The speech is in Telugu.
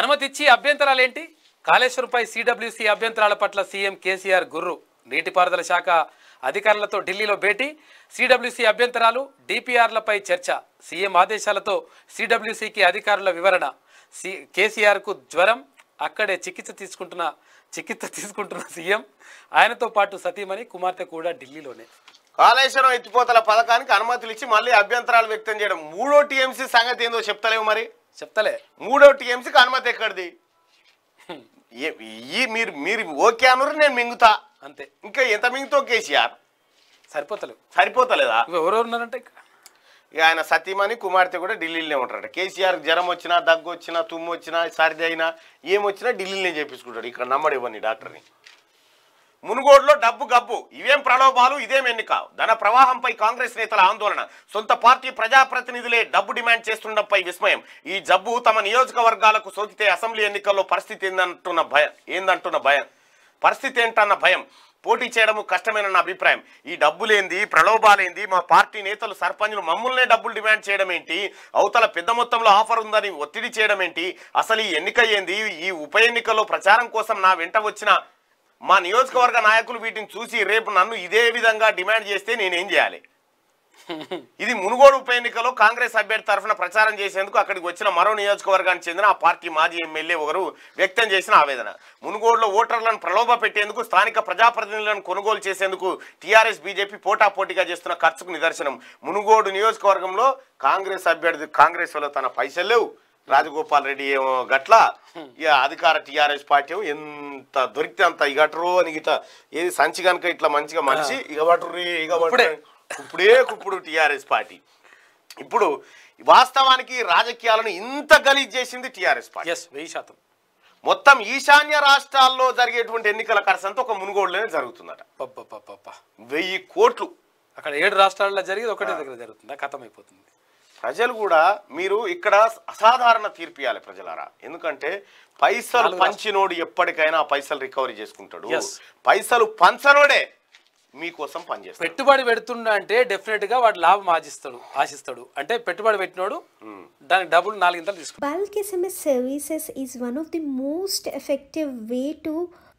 అనుమతి ఇచ్చి ఏంటి కాళేశ్వరంపై సిడబ్ల్యూసీ అభ్యంతరాల పట్ల సీఎం కేసీఆర్ గుర్రు నీటిపారుదల శాఖ అధికారులతో ఢిల్లీలో భేటీ సిడబ్ల్యూసీ అభ్యంతరాలు డిపిఆర్లపై చర్చ సీఎం ఆదేశాలతో సిడబ్ల్యూసీకి అధికారుల వివరణ సి కేసీఆర్కు జ్వరం అక్కడే చికిత్స తీసుకుంటున్న చికిత్స తీసుకుంటున్న సీఎం ఆయనతో పాటు సతీమణి కుమార్తె కూడా ఢిల్లీలోనే కాళేశ్వరం ఎత్తిపోతల పథకానికి అనుమతులు ఇచ్చి మళ్ళీ అభ్యంతరాలు వ్యక్తం చేయడం మూడో టీఎంసీ సంగతి ఏందో చెప్తలేవు మరి చెప్తలే మూడో టీఎంసీకి అనుమతి ఎక్కడిది మీరు మీరు ఓకే అనరు నేను మింగుతా అంతే ఇంకా ఎంత మింగుతో కేసీఆర్ సరిపోతలేదు సరిపోతలేదా ఎవరెవరు ఉన్నారంటే ఇక ఆయన సతీమణి కుమార్తె కూడా ఢిల్లీలోనే ఉంటారట కేసీఆర్ జ్వరం వచ్చినా దగ్గు వచ్చినా తుమ్ము వచ్చినా సర్ది అయినా ఏమొచ్చినా ఢిల్లీలోనే చేపించుకుంటాడు ఇక్కడ నమ్మడు ఇవ్వండి డాక్టర్ని మునుగోడులో డబ్బు గబ్బు ఇవేం ప్రలోభాలు ఇదేం ఎన్నిక ధన ప్రవాహంపై కాంగ్రెస్ నేతల ఆందోళన సొంత పార్టీ ప్రజాప్రతినిధులే డబ్బు డిమాండ్ చేస్తుండంపై విస్మయం ఈ జబ్బు తమ నియోజకవర్గాలకు సోకితే అసెంబ్లీ ఎన్నికల్లో పరిస్థితి ఏందంటున్న భయం ఏందంటున్న భయం పరిస్థితి ఏంటన్న భయం పోటీ చేయడము కష్టమైన నా అభిప్రాయం ఈ డబ్బులేంది ప్రలోభాలేంది మా పార్టీ నేతలు సర్పంచ్లు మమ్మల్నే డబ్బులు డిమాండ్ చేయడం ఏంటి అవతల పెద్ద మొత్తంలో ఆఫర్ ఉందని ఒత్తిడి చేయడం ఏంటి అసలు ఈ ఎన్నిక ఏంది ఈ ఉప ఎన్నికల్లో ప్రచారం కోసం నా వెంట వచ్చిన మా నియోజకవర్గ నాయకులు వీటిని చూసి రేపు నన్ను ఇదే విధంగా డిమాండ్ చేస్తే నేనేం చేయాలి ఇది మునుగోడు ఉప ఎన్నికలో కాంగ్రెస్ అభ్యర్థి తరఫున ప్రచారం చేసేందుకు అక్కడికి వచ్చిన మరో నియోజకవర్గానికి చెందిన ఆ పార్టీ మాజీ ఎమ్మెల్యే ఒకరు వ్యక్తం చేసిన ఆవేదన మునుగోడులో ఓటర్లను ప్రలోభ పెట్టేందుకు స్థానిక ప్రజాప్రతినిధులను కొనుగోలు చేసేందుకు టీఆర్ఎస్ బీజేపీ పోటాపోటీగా చేస్తున్న ఖర్చుకు నిదర్శనం మునుగోడు నియోజకవర్గంలో కాంగ్రెస్ అభ్యర్థి కాంగ్రెస్ వల్ల తన పైసలు లేవు రాజగోపాల్ రెడ్డి ఏమో గట్ల ఇక అధికార టీఆర్ఎస్ పార్టీ ఎంత దొరికితే అంత ఇగటరు అని ఇట ఏది సంచి కనుక ఇట్లా మంచిగా మనిషి ఇగబటరు ఇగబడే ఇప్పుడే కుప్పుడు టీఆర్ఎస్ పార్టీ ఇప్పుడు వాస్తవానికి రాజకీయాలను ఇంత గలీజ్ చేసింది టీఆర్ఎస్ పార్టీ వెయ్యి శాతం మొత్తం ఈశాన్య రాష్ట్రాల్లో జరిగేటువంటి ఎన్నికల ఖర్చు అంతా ఒక మునుగోడులోనే జరుగుతుందట వెయ్యి కోట్లు అక్కడ ఏడు రాష్ట్రాల్లో జరిగేది ఒకటే దగ్గర జరుగుతుందా కథమైపోతుంది ప్రజలు కూడా మీరు ఇక్కడ అసాధారణ తీర్పు ఇవ్వాలి ప్రజలారా ఎందుకంటే పైసలు పంచినోడు ఎప్పటికైనా పైసలు రికవరీ చేసుకుంటాడు పైసలు పంచనోడే మీకోసం పనిచేస్తాడు పెట్టుబడి పెడుతుండ అంటే డెఫినెట్ గా వాడు లాభం ఆశిస్తాడు ఆశిస్తాడు అంటే పెట్టుబడి పెట్టినోడు hmm. దానికి డబ్బులు నాలుగింతలు తీసుకుంటాడు bulk SMS services is one of the most effective way to